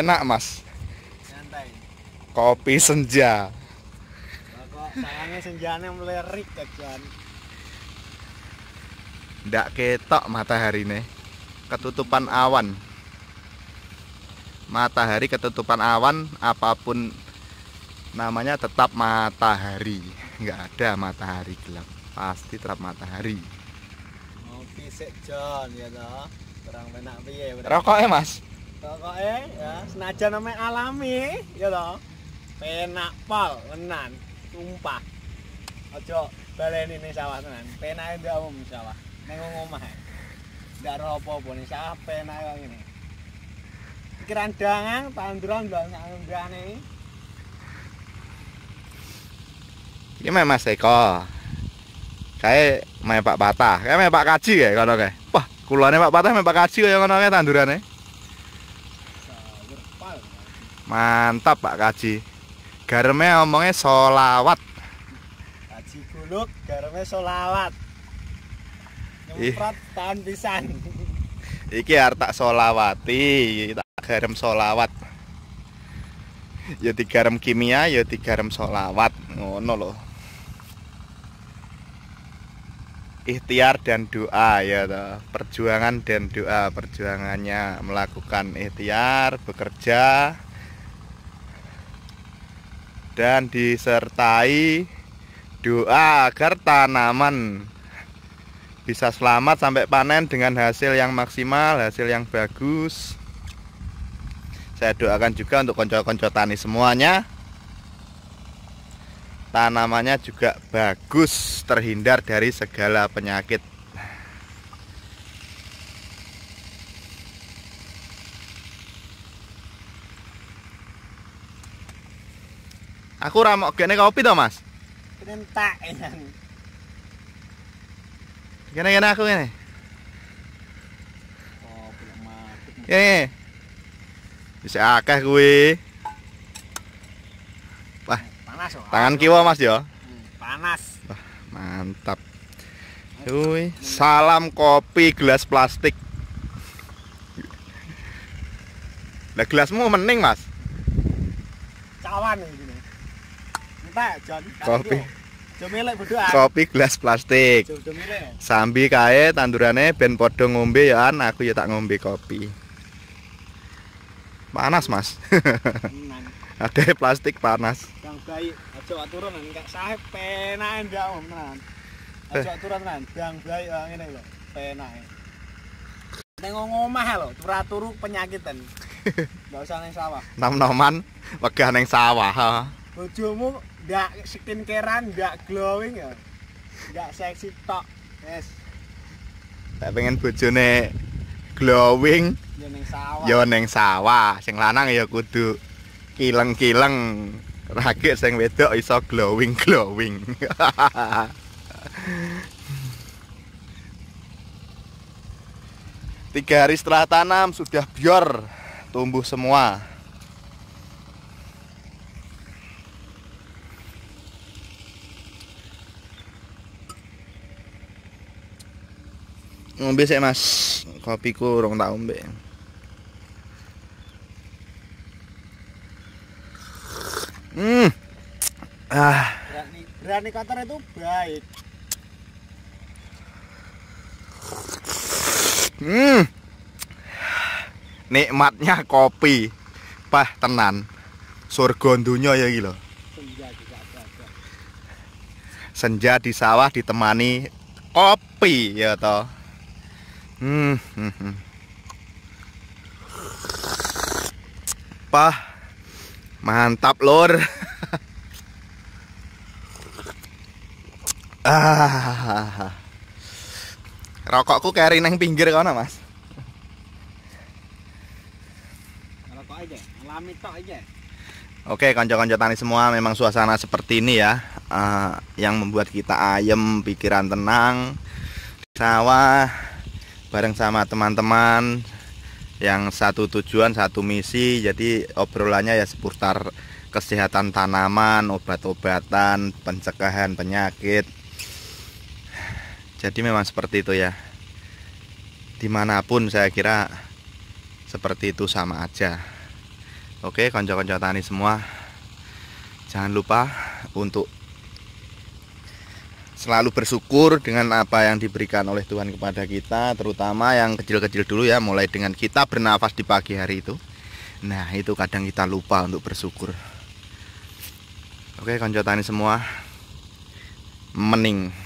enak mas Nyantai. kopi senja tangannya senjanya melerik kajian ndak ketok matahari nih ketutupan awan matahari ketutupan awan apapun namanya tetap matahari nggak ada matahari gelap pasti tetap matahari ngopi sejon ya toh terang penak piye ya mas pokoknya ya senajan namanya alami ya toh penak pol menan sumpah ojo balen ini sawah tenan penak itu apa sawah nengok ngomah gak roh apa pun ini sawah penak kok ini kerandangan tanduran dong sanggah nih ini memang seko kaya pak patah kaya pak kaji kaya kaya wah kulonnya pak patah pak kaji kaya kaya tanduran nih Mantap Pak Kaji. Garme omongnya solawat. Kaji guluk, garme solawat. Nyemprot tahun pisan. Iki artak solawati, tak garam solawat. Ya digarem kimia, ya digarem solawat. Ngono loh. ikhtiar dan doa ya toh. perjuangan dan doa perjuangannya melakukan ikhtiar bekerja dan disertai doa agar tanaman bisa selamat sampai panen dengan hasil yang maksimal hasil yang bagus saya doakan juga untuk konco-konco tani semuanya tanamannya juga bagus terhindar dari segala penyakit aku ramok gini kopi dong mas kentak Gini gini aku gini oh, bisa akeh gue panas oh. tangan kiwa mas ya panas mantap Uy, salam kopi gelas plastik nah gelasmu mending mas cawan ini kopi kopi gelas plastik ya? sambi kaya tandurane ben podong ngombe ya an aku ya tak ngombe kopi panas mas hmm, ada plastik panas yang baik aja aturan enggak sahe penak ndak om tenan eh. aja aturan tenan kang bayi eh, ngene lho penak ning omah lho turu-turu penyakitan nggak usah neng sawah nom-noman wegah ning sawah ha bojomu nggak skin keran ndak glowing ya ndak seksi tok yes tak pengen bojone glowing ya ning sawah ya ning sawah sing lanang ya kudu Kilang-kilang rakyat sing wedok iso glowing-glowing. Tiga hari setelah tanam sudah biar tumbuh semua. Ngombe sih Mas, kopiku rong tak ngombe Hmm. Ah. Berani, berani kotor itu baik. Hmm. Nikmatnya kopi. Pah tenan. Surga dunia ya iki Senja di sawah ditemani kopi ya toh. Hmm. Pah hmm, hmm. Mantap, lor ah. Rokokku keri nang pinggir kono, Mas. Rokok aja, Oke, konco-konco tani semua, memang suasana seperti ini ya, uh, yang membuat kita ayem, pikiran tenang, sawah, bareng sama teman-teman, yang satu tujuan satu misi jadi obrolannya ya seputar kesehatan tanaman obat-obatan pencegahan penyakit jadi memang seperti itu ya dimanapun saya kira seperti itu sama aja oke konco-konco tani semua jangan lupa untuk selalu bersyukur dengan apa yang diberikan oleh Tuhan kepada kita, terutama yang kecil-kecil dulu ya, mulai dengan kita bernafas di pagi hari itu. Nah, itu kadang kita lupa untuk bersyukur. Oke, konco tani semua. Mening.